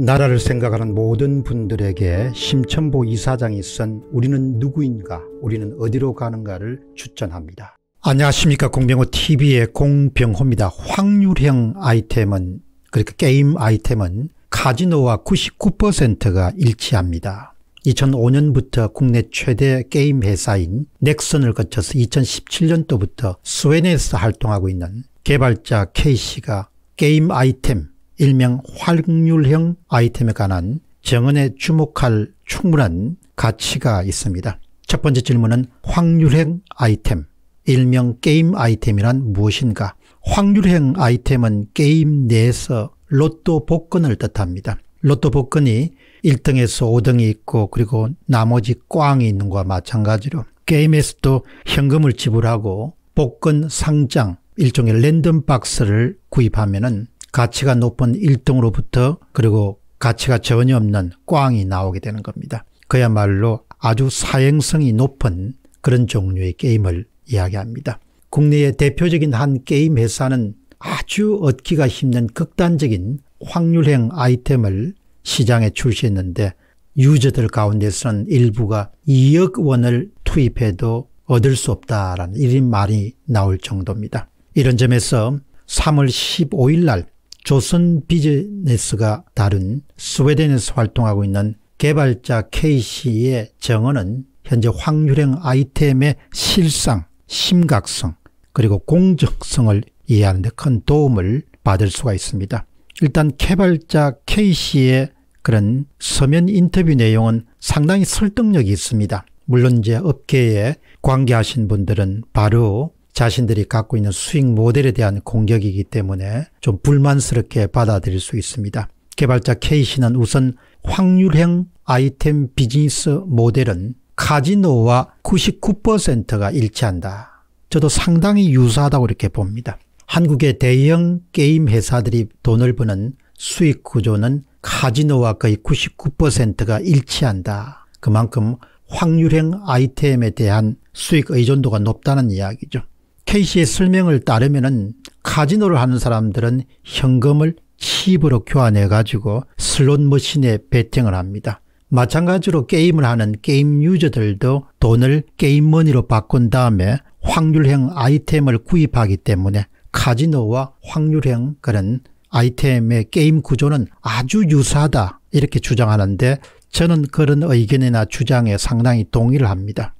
나라를 생각하는 모든 분들에게 심천보 이사장이 쓴 우리는 누구인가 우리는 어디로 가는가를 추천합니다. 안녕하십니까 공병호TV의 공병호입니다. 확률형 아이템은 그러니까 게임 아이템은 카지노와 99%가 일치합니다. 2005년부터 국내 최대 게임 회사인 넥슨을 거쳐서 2017년도부터 스웨덴에서 활동하고 있는 개발자 K씨가 게임 아이템 일명 활률형 아이템에 관한 정언에 주목할 충분한 가치가 있습니다. 첫 번째 질문은 확률형 아이템, 일명 게임 아이템이란 무엇인가? 확률형 아이템은 게임 내에서 로또 복권을 뜻합니다. 로또 복권이 1등에서 5등이 있고 그리고 나머지 꽝이 있는 것과 마찬가지로 게임에서도 현금을 지불하고 복권 상장 일종의 랜덤 박스를 구입하면 은 가치가 높은 1등으로부터 그리고 가치가 전혀 없는 꽝이 나오게 되는 겁니다. 그야말로 아주 사행성이 높은 그런 종류의 게임을 이야기합니다. 국내의 대표적인 한 게임 회사는 아주 얻기가 힘든 극단적인 확률형 아이템을 시장에 출시했는데 유저들 가운데서는 일부가 2억 원을 투입해도 얻을 수 없다라는 이런 말이 나올 정도입니다. 이런 점에서 3월 15일 날 조선 비즈니스가 다룬 스웨덴에서 활동하고 있는 개발자 K씨의 정언은 현재 황유령 아이템의 실상, 심각성 그리고 공정성을 이해하는 데 큰 도움을 받을 수가 있습니다. 일단 개발자 K씨의 그런 서면 인터뷰 내용은 상당히 설득력이 있습니다. 물론 이제 업계에 관계하신 분들은 바로 자신들이 갖고 있는 수익 모델에 대한 공격이기 때문에 좀 불만스럽게 받아들일 수 있습니다. 개발자 케이씨는 우선 확률형 아이템 비즈니스 모델은 카지노와 99%가 일치한다. 저도 상당히 유사하다고 이렇게 봅니다. 한국의 대형 게임 회사들이 돈을 버는 수익 구조는 카지노와 거의 99%가 일치한다. 그만큼 확률형 아이템에 대한 수익 의존도가 높다는 이야기죠. 케이씨의 설명을 따르면은 카지노를 하는 사람들은 현금을 칩으로 교환해 가지고 슬롯 머신에 베팅을 합니다. 마찬가지로 게임을 하는 게임 유저들도 돈을 게임머니로 바꾼 다음에 확률형 아이템을 구입하기 때문에 카지노와 확률형 그런 아이템의 게임 구조는 아주 유사하다 이렇게 주장하는데 저는 그런 의견이나 주장에 상당히 동의를 합니다.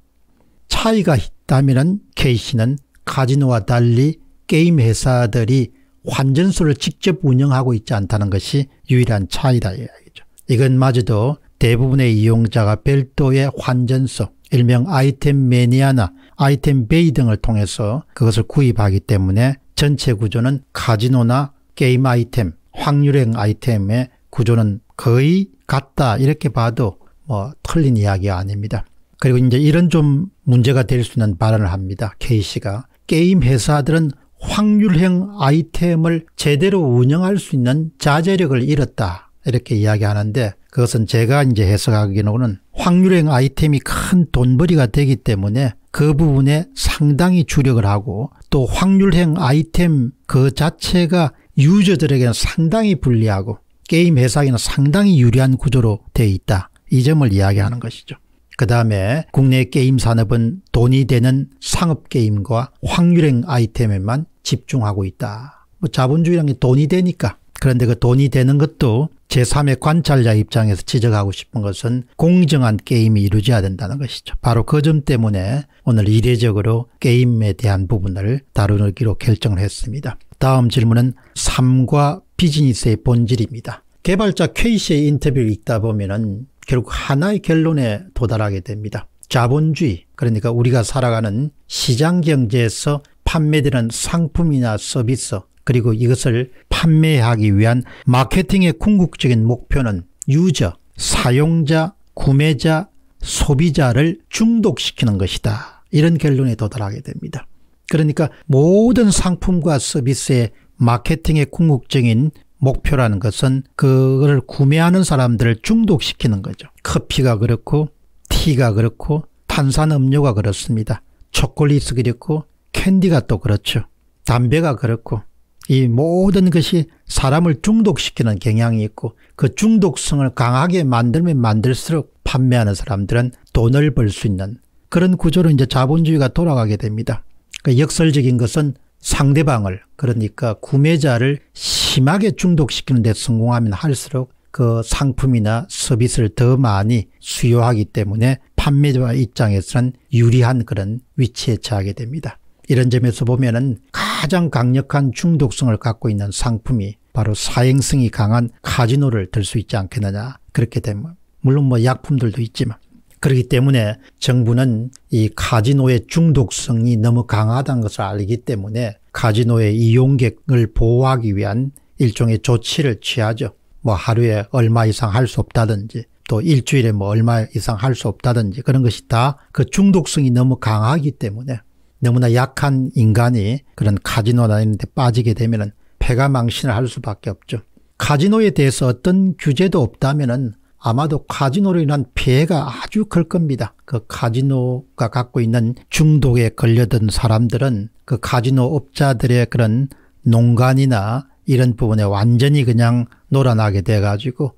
차이가 있다면 케이씨는 카지노와 달리 게임 회사들이 환전소를 직접 운영하고 있지 않다는 것이 유일한 차이다 이야기죠. 이건마저도 대부분의 이용자가 별도의 환전소 일명 아이템 매니아나 아이템 베이 등을 통해서 그것을 구입하기 때문에 전체 구조는 카지노나 게임 아이템, 확률형 아이템의 구조는 거의 같다 이렇게 봐도 뭐 틀린 이야기가 아닙니다. 그리고 이제 이런 좀 문제가 될 수 있는 발언을 합니다. K씨가 게임 회사들은 확률형 아이템을 제대로 운영할 수 있는 자제력을 잃었다 이렇게 이야기하는데 그것은 제가 이제 해석하기로는 확률형 아이템이 큰 돈벌이가 되기 때문에 그 부분에 상당히 주력을 하고 또 확률형 아이템 그 자체가 유저들에게는 상당히 불리하고 게임 회사에는 상당히 유리한 구조로 되어 있다. 이 점을 이야기하는 것이죠. 그 다음에 국내 게임 산업은 돈이 되는 상업게임과 확률행 아이템에만 집중하고 있다. 뭐 자본주의란 게 돈이 되니까. 그런데 그 돈이 되는 것도 제3의 관찰자 입장에서 지적하고 싶은 것은 공정한 게임이 이루어져야 된다는 것이죠. 바로 그 점 때문에 오늘 이례적으로 게임에 대한 부분을 다루기로 결정을 했습니다. 다음 질문은 삶과 비즈니스의 본질입니다. 개발자 케이시의 인터뷰를 읽다 보면은 결국 하나의 결론에 도달하게 됩니다. 자본주의 그러니까 우리가 살아가는 시장경제에서 판매되는 상품이나 서비스 그리고 이것을 판매하기 위한 마케팅의 궁극적인 목표는 유저, 사용자, 구매자, 소비자를 중독시키는 것이다. 이런 결론에 도달하게 됩니다. 그러니까 모든 상품과 서비스의 마케팅의 궁극적인 목표라는 것은 그걸 구매하는 사람들을 중독시키는 거죠. 커피가 그렇고 티가 그렇고 탄산음료가 그렇습니다. 초콜릿이 그렇고 캔디가 또 그렇죠. 담배가 그렇고 이 모든 것이 사람을 중독시키는 경향이 있고 그 중독성을 강하게 만들면 만들수록 판매하는 사람들은 돈을 벌 수 있는 그런 구조로 이제 자본주의가 돌아가게 됩니다. 그 역설적인 것은 상대방을 그러니까 구매자를 심하게 중독시키는 데 성공하면 할수록 그 상품이나 서비스를 더 많이 수요하기 때문에 판매자 입장에서는 유리한 그런 위치에 처하게 됩니다. 이런 점에서 보면 은 가장 강력한 중독성을 갖고 있는 상품이 바로 사행성이 강한 카지노를 들 수 있지 않겠느냐 그렇게 되면 물론 뭐 약품들도 있지만 그렇기 때문에 정부는 이 카지노의 중독성이 너무 강하다는 것을 알기 때문에 카지노의 이용객을 보호하기 위한 일종의 조치를 취하죠. 뭐 하루에 얼마 이상 할 수 없다든지 또 일주일에 뭐 얼마 이상 할 수 없다든지 그런 것이 다 그 중독성이 너무 강하기 때문에 너무나 약한 인간이 그런 카지노나 이런 데 빠지게 되면 은 폐가 망신을 할 수밖에 없죠. 카지노에 대해서 어떤 규제도 없다면 은 아마도 카지노로 인한 피해가 아주 클 겁니다. 그 카지노가 갖고 있는 중독에 걸려든 사람들은 그 카지노 업자들의 그런 농간이나 이런 부분에 완전히 그냥 놀아나게 돼가지고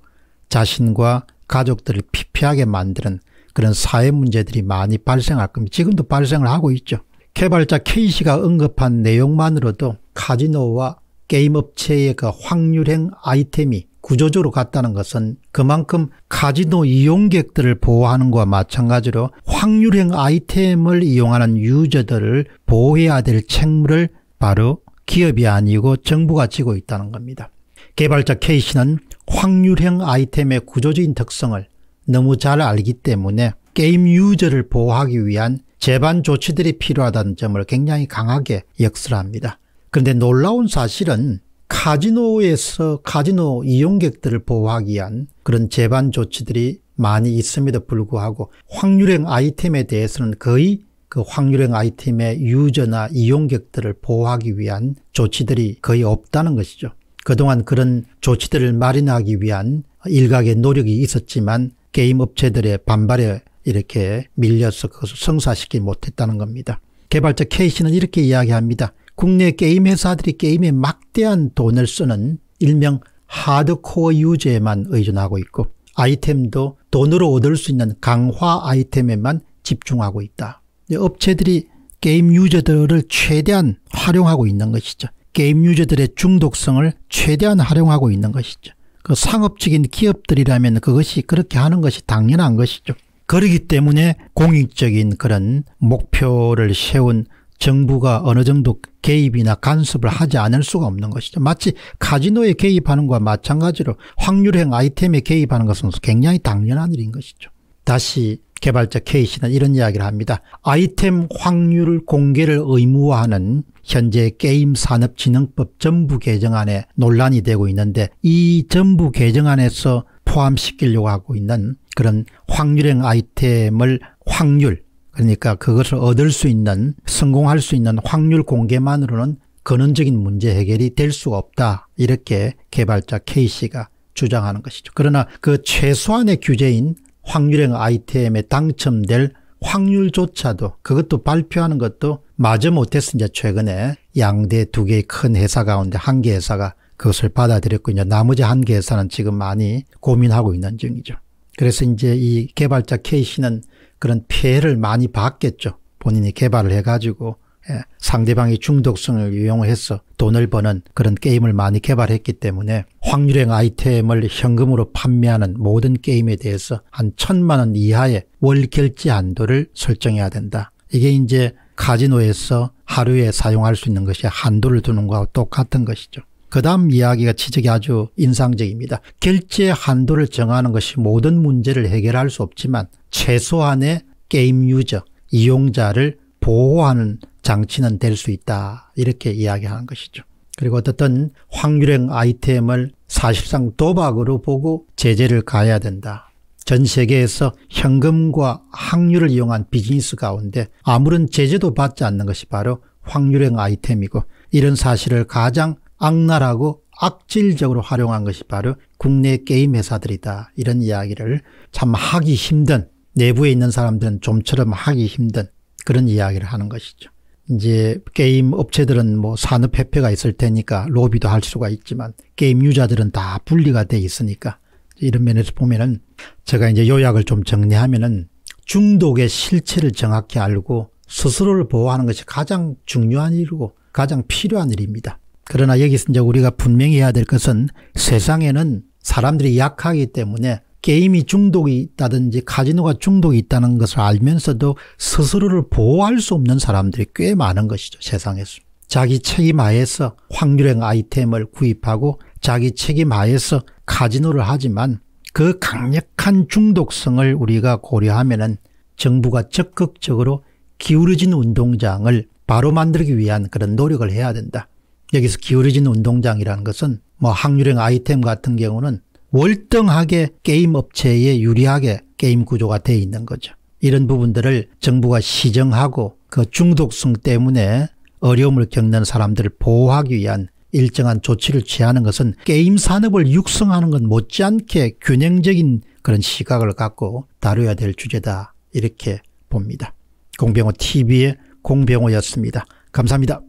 자신과 가족들을 피폐하게 만드는 그런 사회 문제들이 많이 발생할 겁니다. 지금도 발생을 하고 있죠. 개발자 K씨가 언급한 내용만으로도 카지노와 게임업체의 그 확률행 아이템이 구조적으로 같다는 것은 그만큼 카지노 이용객들을 보호하는 것과 마찬가지로 확률형 아이템을 이용하는 유저들을 보호해야 될 책무를 바로 기업이 아니고 정부가 지고 있다는 겁니다. 개발자 K씨는 확률형 아이템의 구조적인 특성을 너무 잘 알기 때문에 게임 유저를 보호하기 위한 재반 조치들이 필요하다는 점을 굉장히 강하게 역설합니다. 그런데 놀라운 사실은 카지노에서 카지노 이용객들을 보호하기 위한 그런 재반 조치들이 많이 있음에도 불구하고 확률형 아이템에 대해서는 거의 그 확률형 아이템의 유저나 이용객들을 보호하기 위한 조치들이 거의 없다는 것이죠. 그동안 그런 조치들을 마련하기 위한 일각의 노력이 있었지만 게임 업체들의 반발에 이렇게 밀려서 그것을 성사시키지 못했다는 겁니다. 개발자 케이씨는 이렇게 이야기합니다. 국내 게임 회사들이 게임에 막대한 돈을 쓰는 일명 하드코어 유저에만 의존하고 있고 아이템도 돈으로 얻을 수 있는 강화 아이템에만 집중하고 있다. 업체들이 게임 유저들을 최대한 활용하고 있는 것이죠. 게임 유저들의 중독성을 최대한 활용하고 있는 것이죠. 그 상업적인 기업들이라면 그것이 그렇게 하는 것이 당연한 것이죠. 그러기 때문에 공익적인 그런 목표를 세운 정부가 어느 정도 개입이나 간섭을 하지 않을 수가 없는 것이죠. 마치 카지노에 개입하는 것과 마찬가지로 확률형 아이템에 개입하는 것은 굉장히 당연한 일인 것이죠. 다시 개발자 K씨는 이런 이야기를 합니다. 아이템 확률 공개를 의무화하는 현재 게임산업진흥법 전부 개정안에 논란이 되고 있는데 이 전부 개정안에서 포함시키려고 하고 있는 그런 확률형 아이템을 확률 그러니까 그것을 얻을 수 있는 성공할 수 있는 확률 공개만으로는 근원적인 문제 해결이 될 수가 없다 이렇게 개발자 K씨가 주장하는 것이죠. 그러나 그 최소한의 규제인 확률형 아이템에 당첨될 확률조차도 그것도 발표하는 것도 마저 못했습니다. 최근에 양대 두 개의 큰 회사 가운데 한 개 회사가 그것을 받아들였고 이제 나머지 한 개 회사는 지금 많이 고민하고 있는 중이죠. 그래서 이제 이 개발자 케이시는 그런 피해를 많이 받겠죠. 본인이 개발을 해가지고 예, 상대방이 중독성을 이용해서 돈을 버는 그런 게임을 많이 개발했기 때문에 확률형 아이템을 현금으로 판매하는 모든 게임에 대해서 한 천만 원 이하의 월 결제 한도를 설정해야 된다. 이게 이제 카지노에서 하루에 사용할 수 있는 것이 한도를 두는 것과 똑같은 것이죠. 그 다음 이야기가 지적이 아주 인상적입니다. 결제 한도를 정하는 것이 모든 문제를 해결할 수 없지만 최소한의 게임 유저, 이용자를 보호하는 장치는 될 수 있다 이렇게 이야기하는 것이죠. 그리고 어떻든 확률형 아이템을 사실상 도박으로 보고 제재를 가해야 된다. 전 세계에서 현금과 확률을 이용한 비즈니스 가운데 아무런 제재도 받지 않는 것이 바로 확률형 아이템이고 이런 사실을 가장 악랄하고 악질적으로 활용한 것이 바로 국내 게임 회사들이다. 이런 이야기를 참 하기 힘든 내부에 있는 사람들은 좀처럼 하기 힘든 그런 이야기를 하는 것이죠. 이제 게임 업체들은 뭐 산업협회가 있을 테니까 로비도 할 수가 있지만 게임 유저들은 다 분리가 돼 있으니까 이런 면에서 보면은 제가 이제 요약을 좀 정리하면은 중독의 실체를 정확히 알고 스스로를 보호하는 것이 가장 중요한 일이고 가장 필요한 일입니다. 그러나 여기서 이제 우리가 분명히 해야 될 것은 세상에는 사람들이 약하기 때문에 게임이 중독이 있다든지 카지노가 중독이 있다는 것을 알면서도 스스로를 보호할 수 없는 사람들이 꽤 많은 것이죠. 세상에서. 자기 책임 하에서 확률형 아이템을 구입하고 자기 책임 하에서 카지노를 하지만 그 강력한 중독성을 우리가 고려하면 은 정부가 적극적으로 기울어진 운동장을 바로 만들기 위한 그런 노력을 해야 된다. 여기서 기울어진 운동장이라는 것은 뭐 확률형 아이템 같은 경우는 월등하게 게임 업체에 유리하게 게임 구조가 돼 있는 거죠. 이런 부분들을 정부가 시정하고 그 중독성 때문에 어려움을 겪는 사람들을 보호하기 위한 일정한 조치를 취하는 것은 게임 산업을 육성하는 건 못지않게 균형적인 그런 시각을 갖고 다뤄야 될 주제다 이렇게 봅니다. 공병호 TV의 공병호였습니다. 감사합니다.